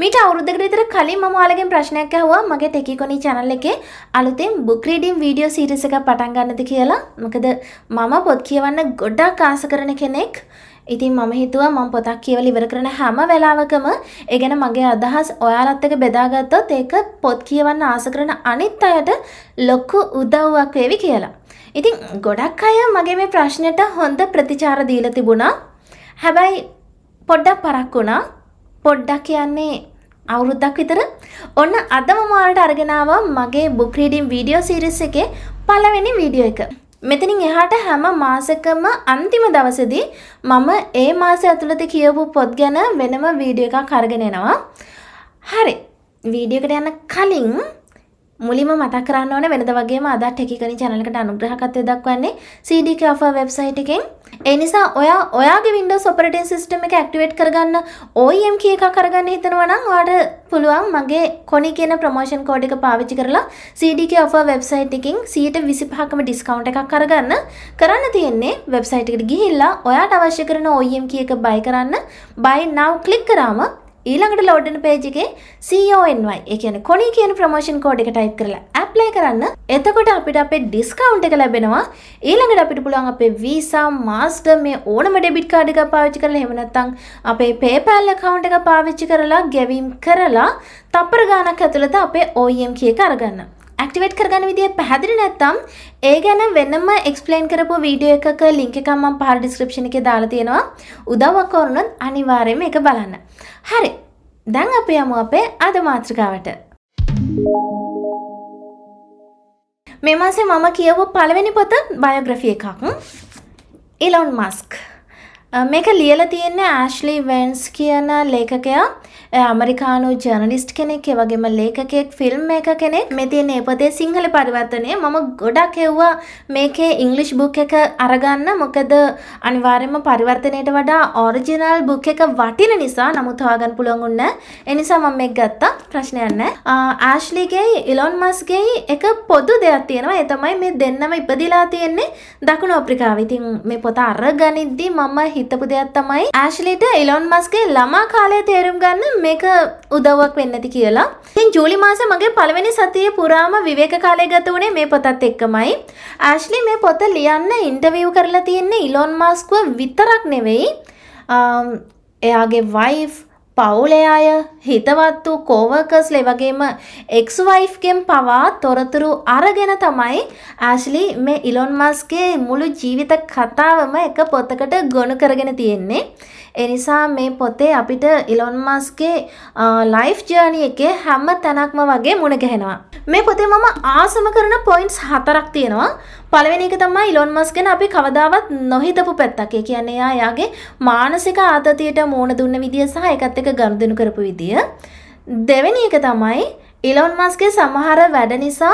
මීට අවුරුද්දකට විතර කලින් මම ඔයාලගෙන් ප්‍රශ්නයක් ඇහුවා මගේ තෙකිකොනි channel එකේ අලුතෙන් book reading video series එකක් පටන් ගන්නද කියලා. මොකද මම පොත් කියවන්න ගොඩක් ආස කරන කෙනෙක්. ඉතින් මම හිතුවා මම පොතක් කියවලා ඉවර කරන හැම වෙලාවකම ඒ ගැන මගේ අදහස් ඔයාලත් එක්ක බෙදාගත්තොත් ඒක පොත් කියවන්න ආස කරන අනිත් අයට ලොකු උදව්වක් වේවි කියලා. ඉතින් ගොඩක් අය මගේ මේ ප්‍රශ්නෙට හොඳ ප්‍රතිචාර දීලා තිබුණා. හැබැයි පොඩ්ඩක් පරක් වුණා. පොඩ්ඩක් කියන්නේ අවුරුද්දක් විතර ඔන්න අදම මාලට අරගෙනාව මගේ බුක් රීඩින් වීඩියෝ සීරීස් එකේ පළවෙනි වීඩියෝ එක. මෙතනින් එහාට හැම මාසකම අන්තිම දවසේදී මම ඒ මාසය ඇතුළත කියවපු පොත් ගැන වෙනම වීඩියෝ එකක් අරගෙන එනවා. හරි. වීඩියෝ එකට යන්න කලින් මුලින්ම මතක් කරන්න ඕන වෙනද වගේම අදත් ටෙකිකනි චැනලකට අනුග්‍රහකත්වය දක්වන්නේ CDK offer website එකෙන්. ඒ නිසා ඔයා ඔයාගේ Windows operating system එක activate කරගන්න OEM key එකක් අරගන්න හිතනවා නම් ඔයාට පුළුවන් මගේ කොනි කියන ප්‍රොමෝෂන් කෝඩ් එක පාවිච්චි කරලා CDK offer website එකෙන් 125කම discount එකක් අරගන්න. කරන්න තියෙන්නේ website එකට ගිහිල්ලා ඔයාට අවශ්‍ය කරන OEM key එක buy කරන්න buy now click කරාම ඊළඟට ලෝඩන පේජ් එකේ CONY ඒ කියන්නේ කොණි කියන ප්‍රොමෝෂන් කෝඩ් එක ටයිප් කරලා ඇප්ලයි කරන්න. එතකොට අපිට අපේ ඩිස්කවුන්ට් එක ලැබෙනවා. ඊළඟට අපිට පුළුවන් අපේ Visa, Master මේ ඕනම ඩෙබිට් කාඩ් එකක් පාවිච්චි කරලා එහෙම නැත්නම් අපේ PayPal account එක පාවිච්චි කරලා ගෙවීම් කරලා තප්පර ගාණක් ඇතුළත අපේ OEM කී එක අරගන්න. ඇක්ටිවේට් කරගන්න විදිහ පැහැදිලි නැත්නම් ඒ ගැන වෙනම එක්ස්ප්ලেইন කරපු වීඩියෝ එකක ලින්ක් එකක් මම පහල ඩිස්ක්‍රිප්ෂන් එකේ දාලා තියෙනවා. උදව්වක් ඕනොත් අනිවාර්යයෙන්ම ඒක බලන්න. හරි. දැන් අපි යමු අපේ අද මාතෘකාවට. මේ මාසේ මම කියවපු පළවෙනි පොත බයෝග්‍රැෆි එකක්. Elon Musk. මේක ලියලා තියෙන්නේ ඇෂ්ලි වෙන්ස් කියන ලේඛකයා. ඇමරිකානු ජර්නලිස්ට් කෙනෙක් වගේම ලේකකෙක් ෆිල්ම් එක කෙනෙක් මේ තියෙන ඒපතේ සිංහල පරිවර්තනය මම ගොඩක් එව්වා මේකේ ඉංගලිෂ් බුක් එක අරගන්න මොකද අනිවාර්යයෙන්ම පරිවර්තනයට වඩා ඔරිජිනල් බුක් එක වටින නිසා නමුත් හොයාගන්න පුළුවන් උන්න ඒ නිසා මම මේක ගත්තා ප්‍රශ්නයක් නැහැ ආෂ්ලිගේ ඉලොන් මස්ගේ එක පොදු දෙයක් තියෙනවා ඒ තමයි මේ දෙන්නම ඉපදිලා තියෙන්නේ දකුණු අප්‍රිකාවේ ඉතින් මේ පොත අරගනිද්දී මම හිතපු දෙයක් තමයි ආෂ්ලිට ඉලොන් මස්ගේ ළමා කාලය තේරුම් ගන්න මේක උදව්වක් වෙන්නති කියලා. ඉතින් ජූලි මාසේ මගේ පළවෙනි සතියේ පුරාම විවේක කාලය ගත වුණේ මේ පොතත් එක්කමයි. ඇෂ්ලි මේ පොත ලියන්න ඉන්ටර්විව් කරලා තියෙන්නේ ඉලොන් මාස්ක්ව විතරක් නෙවෙයි. එයාගේ වයිෆ් පවුලේ අය හිතවත් වූ කෝවර්කර්ස්ල වගේම එක්ස්වයිෆ්ගෙන් පවා තොරතුරු අරගෙන තමයි ඇශ්ලි මේ ඉලොන් මස්ගේ මුළු ජීවිත කතාවම එක පොතකට ගොුණු කරගෙන තියෙන්නේ. එනිසා මේ පොතේ අපිට ඉලොන් මස්ගේ ලයිෆ් ජර්නි එකේ හැම තැනක්ම වගේ මුණගැහෙනවා. මේ පොතේ මම ආසම කරන පොයින්ස් හතරක් තියෙනවා පළවෙනි එක තමයි ඉලොන් මස් ගැන අපි කවදාවත් නොහිතපු පැත්තක්. ඒ කියන්නේ එයා එයාගේ මානසික ආතතියට මෝන දුන්න විදිය සහ ඒකත් එක්ක ගනුදෙනු කරපු විදිය. දෙවෙනි එක තමයි ඉලොන් මස්ගේ සමහර වැඩ නිසා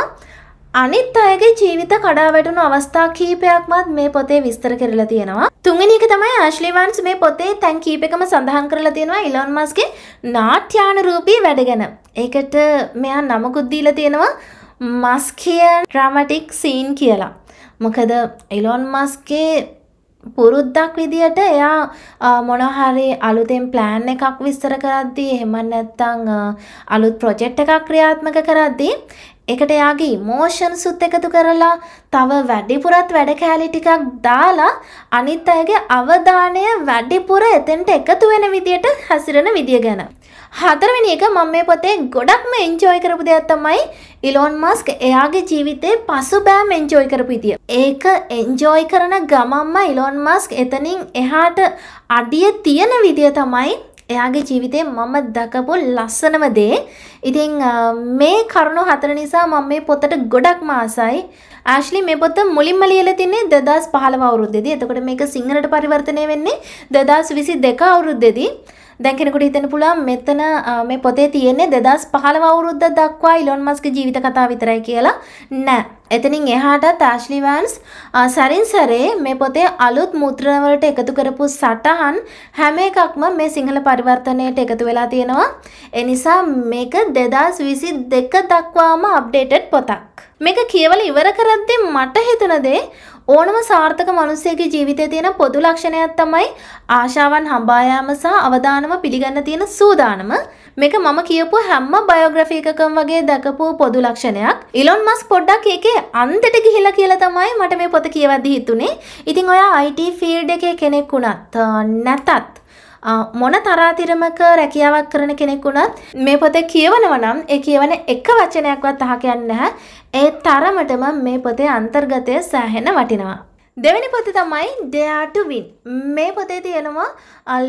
අනිත් අයගේ ජීවිත කඩා වැටුණු අවස්ථා කීපයක්මත් මේ පොතේ විස්තර කරලා තියෙනවා. තුන්වෙනි එක තමයි ඇෂ්ලි වන්ස් මේ පොතේ තැන් කීපෙකම සඳහන් කරලා තියෙනවා ඉලොන් මස්ගේ නාට්‍යානුරූපී වැඩ ගැන. ඒකට මෙයා නමකුත් දීලා තියෙනවා මස් කියන ඩ්‍රාමැටික් සීන් කියලා. මොකද එලොන් මස්ගේ පුරුද්දක් විදියට එයා මොනහරි අලුතෙන් ප්ලෑන් එකක් විස්තර කරද්දී එහෙම නැත්නම් අලුත් ප්‍රොජෙක්ට් එකක් ක්‍රියාත්මක කරද්දී ඒකට එයාගේ ඉමෝෂන්සුත් එකතු කරලා තව වැඩිපුරත් වැඩ කෑලි ටිකක් දාලා අනිත් අයගේ අවධානය වැඩිපුර එතෙන්ට එකතු වෙන විදියට හැසිරෙන විදිය ගැන හතරවෙනි එක මම මේ පොතේ ගොඩක්ම එන්ජෝයි කරපු දෙයක් තමයි ඉලෝන් මස්ක් එයාගේ ජීවිතේ පසුබෑම් එන්ජෝයි කරපු විදිය. ඒක එන්ජෝයි කරන ගමම්ම ඉලෝන් මස්ක් එතනින් එහාට අඩිය තියෙන විදිය තමයි එයාගේ ජීවිතේ මම දකපු ලස්සනම දේ. ඉතින් මේ කරුණු හතර නිසා මම මේ පොතට ගොඩක්ම ආසයි. ආශ්ලි මේ පොත මුලින්ම ලියලා තින්නේ 2015 අවුරුද්දේදී. එතකොට මේක සිංහලට පරිවර්තනය වෙන්නේ 2022 අවුරුද්දේදී. දැන් කෙනෙකුට හිතෙන්න පුළුවන් මෙතන මේ පොතේ තියෙන්නේ 2015 අවුරුද්ද දක්වා ඉලොන් මස්ක්ගේ ජීවිත කතාව විතරයි කියලා. නෑ. එතනින් එහාටත් ආශ්ලි වෑන්ස් සරින් සරේ මේ පොතේ අලුත් මුද්‍රණ වලට එකතු කරපු සටහන් හැම එකක්ම මේ සිංහල පරිවර්තනයට එකතු වෙලා තියෙනවා. ඒ නිසා මේක 2022 දක්වාම අප්ඩේටඩ් පොතක්. මේක කියවල ඉවර කරද්දී මට හිතුණ දේ ඕනම සාර්ථක මිනිසෙකුගේ ජීවිතයේ තියෙන පොදු ලක්ෂණයක් තමයි ආශාවන් හඹා යාම සහ අවදානම පිළිගන්න තියෙන සූදානම. මේක මම කියපු හැම බයෝග්‍රැෆි එකකම වගේ දැකපු පොදු ලක්ෂණයක්. ඉලොන් මස්ක් පොඩ්ඩක් ඒකේ අන්තයට ගිහිලා කියලා තමයි මට මේ පොත කියවද්දි හිතුනේ. ඉතින් ඔයා IT ෆීල්ඩ් එකේ කෙනෙක් වුණත් නැතත් මොන තරාතිරමක රැකියාවක් කරන කෙනෙක් වුණත් මේ පොතේ කියවනවා නම් ඒ කියවන එක වචනයක්වත් අහක යන්නේ නැහැ. ඒ තරමටම මේ පොතේ අන්තර්ගතය සෑහෙන වටිනවා. දෙවැනි පොත තමයි ඩයාටුවින් මේ පොතේ තියෙනවා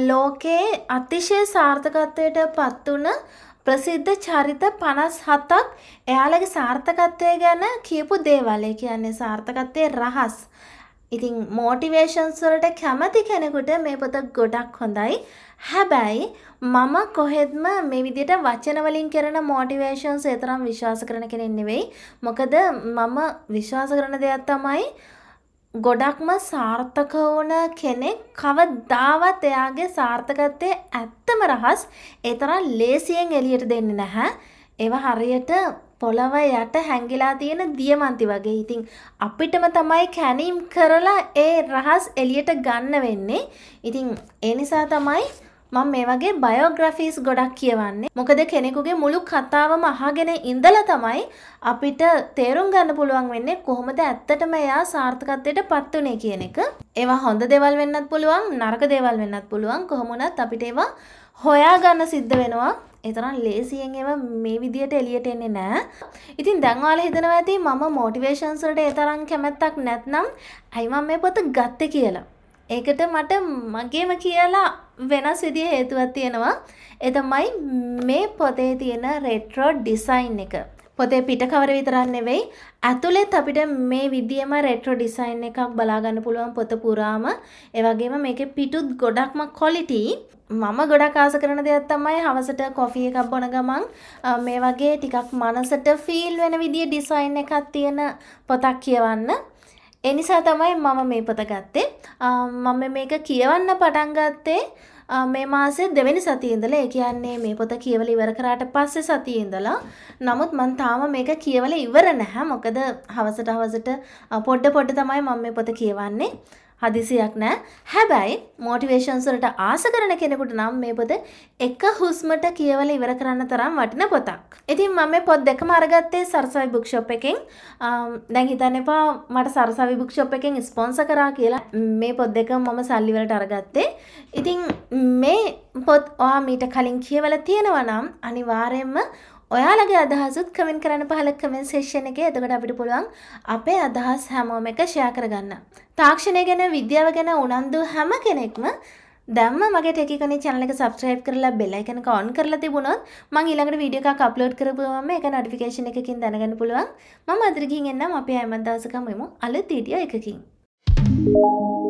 ලෝකයේ අතිශය සාර්ථකත්වයට පත්වන ප්‍රසිද්ධ චරිත පනස් හතක් එයාලගේ සාර්ථකත්වය ගැන කියපු දේවල් ඒ කියන්නේ සාර්ථකත්වයේ රහස් ඉතින් මෝටිවේෂන්ස් වලට කැමති කෙනෙකුට මේ පොත ගොඩක් හොඳයි. හැබැයි මම කොහෙත්ම මේ විදිහට වචන වලින් කරන මෝටිවේෂන්ස් ඒ තරම් විශ්වාස කරන කෙනෙක් නෙවෙයි. මොකද මම විශ්වාස කරන දෙයක් තමයි ගොඩක්ම සාර්ථක වුණ කෙනෙක් කවදාවත් එයාගේ සාර්ථකත්වයේ ඇත්තම රහස් ඒ තරම් ලේසියෙන් එළියට දෙන්නේ නැහැ. ඒව හරියට පොළව යට හැංගිලා තියෙන දියමන්ති වගේ. ඉතින් අපිටම තමයි කැනීම් කරලා ඒ රහස් එළියට ගන්න වෙන්නේ. ඉතින් ඒ නිසා තමයි මම මේ වගේ බයෝග්‍රෆිස් ගොඩක් කියවන්නේ. මොකද කෙනෙකුගේ මුළු කතාවම අහගෙන ඉඳලා තමයි අපිට තේරුම් ගන්න පුළුවන් වෙන්නේ කොහොමද ඇත්තටම එයා සාර්ථකත්වයට පත් වුනේ කියන එක. ඒවා හොඳ දේවල් වෙන්නත් පුළුවන්, නරක දේවල් වෙන්නත් පුළුවන්. කොහොම වුණත් අපිට ඒවා හොයාගන්න සිද්ධ වෙනවා. එතරම් ලේසියෙන් එම මේ විදියට එලියට එන්නේ නෑ. ඉතින් දැන් ඔයාලා හිතනවා ඇති මම මොටිවේෂන්ස් වලට ඒ තරම් කැමැත්තක් නැත්නම් අයි මම මේ පොත ගත්තේ කියලා. ඒකට මට මගේම කියලා වෙනස් විදිහේ හේතුවක් තියෙනවා. ඒ තමයි මේ පොතේ තියෙන රෙට්‍රෝ ඩිසයින් එක. පොතේ පිට කවර විතරක් නෙවෙයි ඇතුළෙත් අපිට මේ විදියම රෙට්‍රෝ ඩිසයින් එකක් බලාගන්න පුළුවන් පොත පුරාම ඒ වගේම මේකේ පිටුත් ගොඩක්ම ක්වොලිටි මම ගොඩක් ආස කරන දෙයක් තමයි හවසට කොෆි එකක් බොන ගමන් මේ වගේ ටිකක් මනසට ෆීල් වෙන විදිය ඩිසයින් එකක් තියෙන පොතක් කියවන්න එනිසා තමයි මම මේ පොත ගත්තේ මම මේක කියවන්න පටන් ගත්තේ මේ මාසේ දෙවැනි සතියේ ඉඳලා ඒ කියන්නේ මේ පොත කියවලා ඉවර කරාට පස්සේ සතියේ ඉඳලා නමුත් මම තාම මේක කියවලා ඉවර නැහැ මොකද හවසට හවසට පොඩ පොඩ තමයි මම මේ පොත කියවන්නේ හදිසියක් නෑ හැබැයි මෝටිවේශන්ස් වලට ආස කරන කෙනෙකුට නම් මේ පොත එක හුස්මට කියවල ඉවර කරන්න තරම් වටින පොතක්. ඉතින් මම මේ පොත් දෙකම අරගත්තේ සරසවි බුක් ෂොප් එකෙන්. දැන් හිතන්න එපා මට සරසවි බුක් ෂොප් එකෙන් ස්පොන්සර් කරා කියලා. මේ පොත් දෙක මම සල්ලි වලට අරගත්තේ. ඉතින් මේ පොත් ඔයා මීට කලින් කියවලා තියෙනවා නම් අනිවාර්යයෙන්ම ඔයාලගේ අදහසුත් කමෙන් කරන්න පහල කමෙන් සේෂණ එක එතකට අපිට පුළුවන් අපේ අදහස් හැමෝම එක ෂයා කරගන්න. තාක්ෂණය ගැන විද්‍යාව ගැන උනන්දු හැම කෙනෙක්ම දැම්ම මගේ ටෙකිකන චැනලක සබස්ක්‍රයිබ් කරලා බෙල්ලයිකන ඔන් කරලා තිබුණොත් මං ඊළඟට වීඩියෝ එකක් අප්ලෝඩ් කරපුවම ඒක නොටිෆිකේෂන් එකකින් දැනගන්න පුළුවන් මම අදරකින් එන්නම් අපේ අයමත් දවසකම එමු අලුත් වීඩියෝ එකකින්. Thank you.